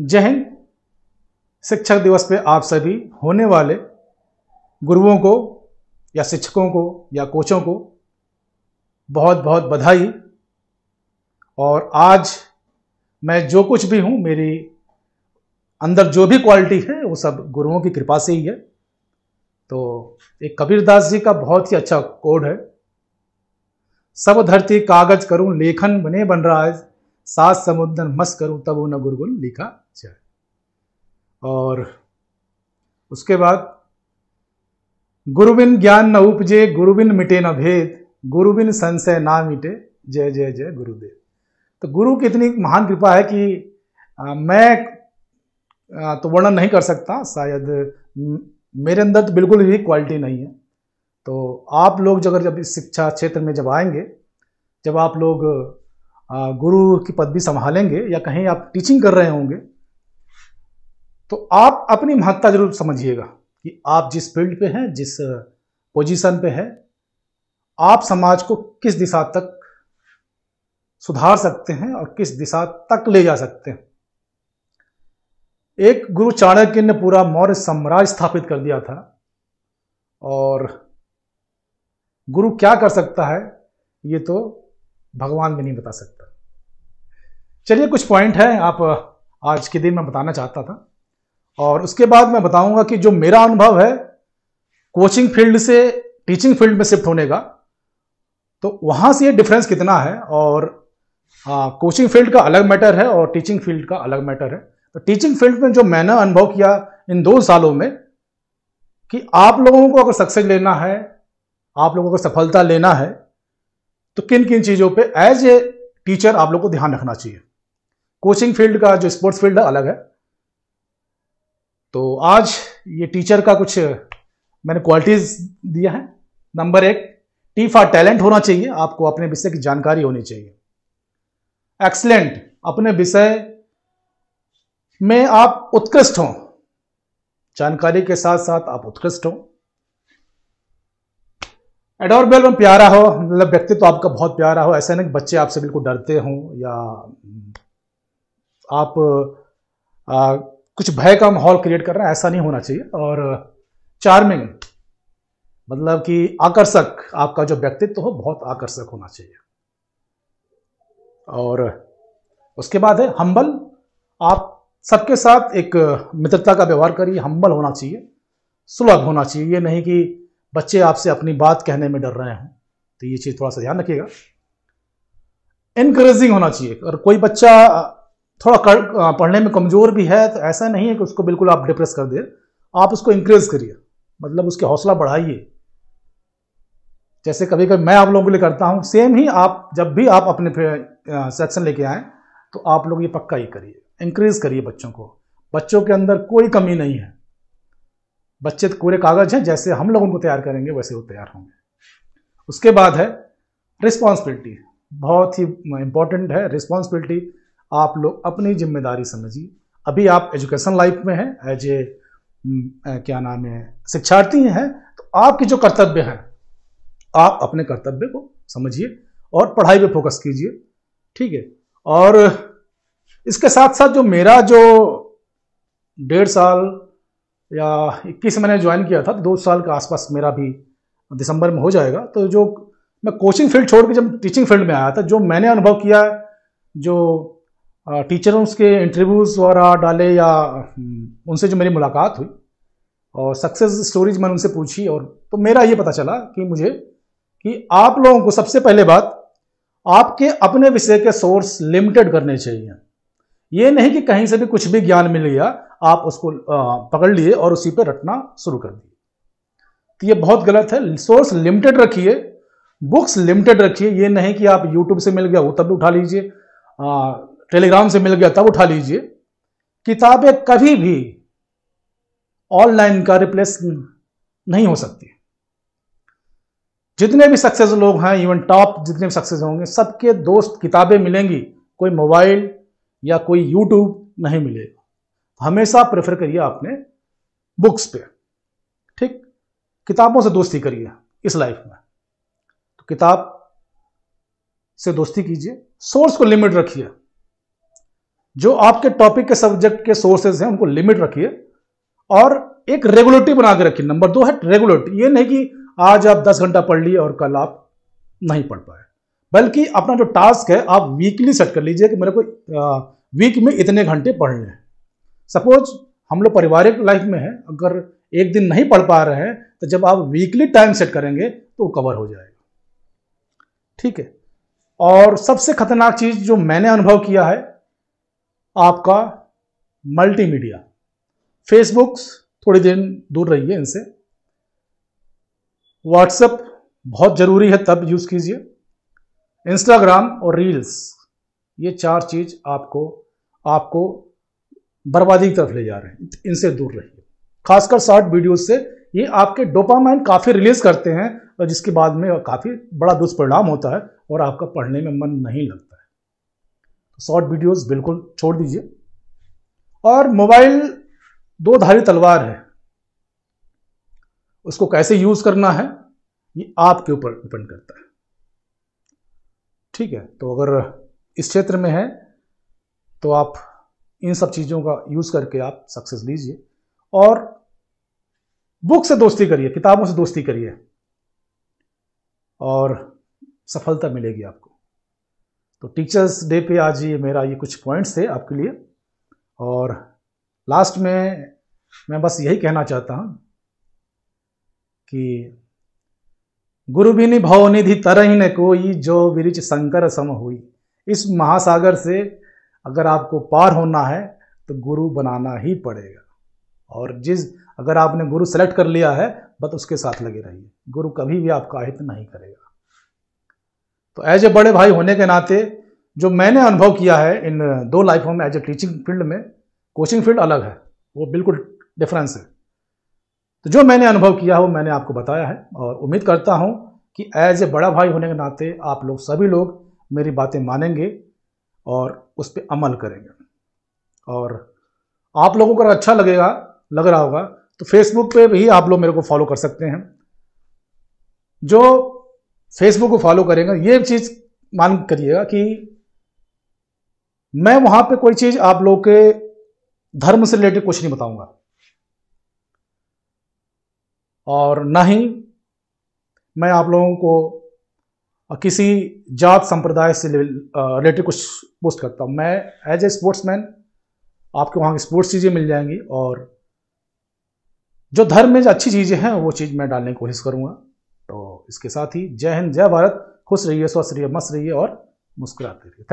जय हिंद शिक्षक दिवस पे आप सभी होने वाले गुरुओं को या शिक्षकों को या कोचों को बहुत बहुत बधाई और आज मैं जो कुछ भी हूँ मेरी अंदर जो भी क्वालिटी है वो सब गुरुओं की कृपा से ही है तो एक कबीरदास जी का बहुत ही अच्छा कोड है सब धरती कागज करूं लेखन बने बन रहा है सात समुद्र मस करूं तब वो न लिखा जाए और उसके बाद गुरुबिन ज्ञान न उपजे गुरुबिन मिटे न भेद गुरुबिन संशय ना मिटे जय जय जय गुरुदेव तो गुरु की इतनी महान कृपा है कि आ, मैं आ, तो वर्णन नहीं कर सकता शायद मेरे अंदर तो बिल्कुल भी क्वालिटी नहीं है तो आप लोग जब जब इस शिक्षा क्षेत्र में जब आएंगे जब आप लोग गुरु की पदवी संभालेंगे या कहीं आप टीचिंग कर रहे होंगे तो आप अपनी महत्ता जरूर समझिएगा कि आप जिस फील्ड पे हैं जिस पोजीशन पे है आप समाज को किस दिशा तक सुधार सकते हैं और किस दिशा तक ले जा सकते हैं एक गुरु चाणक्य ने पूरा मौर्य साम्राज्य स्थापित कर दिया था और गुरु क्या कर सकता है ये तो भगवान भी नहीं बता सकता चलिए कुछ पॉइंट है आप आज के दिन में बताना चाहता था और उसके बाद मैं बताऊंगा कि जो मेरा अनुभव है कोचिंग फील्ड से टीचिंग फील्ड में शिफ्ट होने का तो वहां से ये डिफरेंस कितना है और आ, कोचिंग फील्ड का अलग मैटर है और टीचिंग फील्ड का अलग मैटर है तो टीचिंग फील्ड में जो मैंने अनुभव किया इन दो सालों में कि आप लोगों को अगर सक्सेस लेना है आप लोगों को सफलता लेना है तो किन किन चीज़ों पे एज ए टीचर आप लोग को ध्यान रखना चाहिए कोचिंग फील्ड का जो स्पोर्ट्स फील्ड है अलग है तो आज ये टीचर का कुछ मैंने क्वालिटीज़ दिया है नंबर एक टी फॉर टैलेंट होना चाहिए आपको अपने विषय की जानकारी होनी चाहिए एक्सलेंट अपने विषय में आप उत्कृष्ट हो जानकारी के साथ साथ आप उत्कृष्ट हों एडोरबेल में प्यारा हो मतलब व्यक्ति तो आपका बहुत प्यारा हो ऐसा नहीं बच्चे आपसे बिल्कुल डरते हों या आप आ, कुछ भय का माहौल क्रिएट कर रहे हैं ऐसा नहीं होना चाहिए और चार्मिंग मतलब कि आकर्षक आपका जो व्यक्तित्व हो बहुत आकर्षक होना चाहिए और उसके बाद है हम्बल आप सबके साथ एक मित्रता का व्यवहार करिए हम्बल होना चाहिए सुलभ होना चाहिए ये नहीं कि बच्चे आपसे अपनी बात कहने में डर रहे हैं तो ये चीज़ थोड़ा सा ध्यान रखिएगा इनकरेजिंग होना चाहिए और कोई बच्चा थोड़ा कर, पढ़ने में कमज़ोर भी है तो ऐसा नहीं है कि उसको बिल्कुल आप डिप्रेस कर दे आप उसको इंक्रेज करिए मतलब उसके हौसला बढ़ाइए जैसे कभी कभी मैं आप लोगों के लिए करता हूं सेम ही आप जब भी आप अपने सेक्शन लेके आए तो आप लोग ये पक्का ही करिए इंक्रीज करिए बच्चों को बच्चों के अंदर कोई कमी नहीं है बच्चे तो कोरे कागज हैं जैसे हम लोग उनको तैयार करेंगे वैसे वो तैयार होंगे उसके बाद है रिस्पॉन्सिबिलिटी बहुत ही इंपॉर्टेंट है रिस्पॉन्सिबिलिटी आप लोग अपनी जिम्मेदारी समझिए अभी आप एजुकेशन लाइफ में हैं एज ए क्या नाम है शिक्षार्थी हैं तो आपके जो कर्तव्य हैं आप अपने कर्तव्य को समझिए और पढ़ाई पे फोकस कीजिए ठीक है और इसके साथ साथ जो मेरा जो डेढ़ साल या इक्कीस मैंने ज्वाइन किया था तो दो साल के आसपास मेरा भी दिसंबर में हो जाएगा तो जो मैं कोचिंग फील्ड छोड़ के जब टीचिंग फील्ड में आया था जो मैंने अनुभव किया है जो टीचरों के इंटरव्यूज़ वगैरह डाले या हम्म, उनसे जो मेरी मुलाकात हुई और सक्सेस स्टोरीज मैंने उनसे पूछी और तो मेरा ये पता चला कि मुझे कि आप लोगों को सबसे पहले बात आपके अपने विषय के सोर्स लिमिटेड करने चाहिए ये नहीं कि कहीं से भी कुछ भी ज्ञान मिल गया आप उसको पकड़ लिए और उसी पर रटना शुरू कर दिए तो ये बहुत गलत है सोर्स लिमिटेड रखिए बुक्स लिमिटेड रखिए ये नहीं कि आप यूट्यूब से मिल गया वो तब उठा लीजिए टेलीग्राम से मिल गया तब उठा लीजिए किताबें कभी भी ऑनलाइन का रिप्लेस नहीं हो सकती जितने भी सक्सेस लोग हैं इवन टॉप जितने भी सक्सेस होंगे सबके दोस्त किताबें मिलेंगी कोई मोबाइल या कोई यूट्यूब नहीं मिलेगा हमेशा प्रेफर करिए आपने बुक्स पे ठीक किताबों से दोस्ती करिए इस लाइफ में तो किताब से दोस्ती कीजिए सोर्स को लिमिट रखिए जो आपके टॉपिक के सब्जेक्ट के सोर्सेज हैं उनको लिमिट रखिए और एक रेगुलरिटी बना के रखिए नंबर दो है रेगुलरिटी ये नहीं कि आज आप दस घंटा पढ़ लिए और कल आप नहीं पढ़ पाए बल्कि अपना जो टास्क है आप वीकली सेट कर लीजिए कि मेरे को वीक में इतने घंटे पढ़ने हैं सपोज हम लोग पारिवारिक लाइफ में है अगर एक दिन नहीं पढ़ पा रहे हैं तो जब आप वीकली टाइम सेट करेंगे तो वो कवर हो जाएगा ठीक है और सबसे खतरनाक चीज़ जो मैंने अनुभव किया है आपका मल्टीमीडिया फेसबुक थोड़ी दिन दूर रहिए इनसे व्हाट्सएप बहुत ज़रूरी है तब यूज़ कीजिए इंस्टाग्राम और रील्स ये चार चीज़ आपको आपको बर्बादी की तरफ ले जा रहे हैं इनसे दूर रहिए खासकर शॉर्ट वीडियो से ये आपके डोपामाइन काफ़ी रिलीज करते हैं और जिसके बाद में काफ़ी बड़ा दुष्परिणाम होता है और आपका पढ़ने में मन नहीं लगता है तो शॉर्ट वीडियोस बिल्कुल छोड़ दीजिए और मोबाइल दो धारी तलवार है उसको कैसे यूज़ करना है ये आपके ऊपर डिपेंड करता है ठीक है तो अगर इस क्षेत्र में है तो आप इन सब चीज़ों का यूज़ करके आप सक्सेस लीजिए और बुक से दोस्ती करिए किताबों से दोस्ती करिए और सफलता मिलेगी आपको तो टीचर्स डे पे आज ये मेरा ये कुछ पॉइंट्स थे आपके लिए और लास्ट में मैं बस यही कहना चाहता हूँ कि गुरु बिनी भव निधि ही न कोई जो विरिच शंकर सम हुई इस महासागर से अगर आपको पार होना है तो गुरु बनाना ही पड़ेगा और जिस अगर आपने गुरु सेलेक्ट कर लिया है बस उसके साथ लगे रहिए गुरु कभी भी आपका हित नहीं करेगा तो एज ए बड़े भाई होने के नाते जो मैंने अनुभव किया है इन दो लाइफों में एज ए टीचिंग फील्ड में कोचिंग फील्ड अलग है वो बिल्कुल डिफरेंस है तो जो मैंने अनुभव किया हो मैंने आपको बताया है और उम्मीद करता हूँ कि एज ए बड़ा भाई होने के नाते आप लोग सभी लोग मेरी बातें मानेंगे और उस पर अमल करेंगे और आप लोगों को अगर अच्छा लगेगा लग रहा होगा तो फेसबुक पे भी आप लोग मेरे को फॉलो कर सकते हैं जो फेसबुक को फॉलो करेंगे ये चीज़ मान करिएगा कि मैं वहाँ पे कोई चीज़ आप लोग के धर्म से रिलेटेड कुछ नहीं बताऊंगा और ना ही मैं आप लोगों को किसी जात संप्रदाय से रिलेटेड कुछ पोस्ट करता हूँ मैं एज ए स्पोर्ट्समैन आपको वहाँ की स्पोर्ट्स चीज़ें मिल जाएंगी और जो धर्म में जो अच्छी चीज़ें हैं वो चीज़ मैं डालने की कोशिश करूँगा तो इसके साथ ही जय हिंद जय भारत खुश रहिए स्वस्थ रहिए मस्त रहिए और मुस्कुराते रहिए थैंक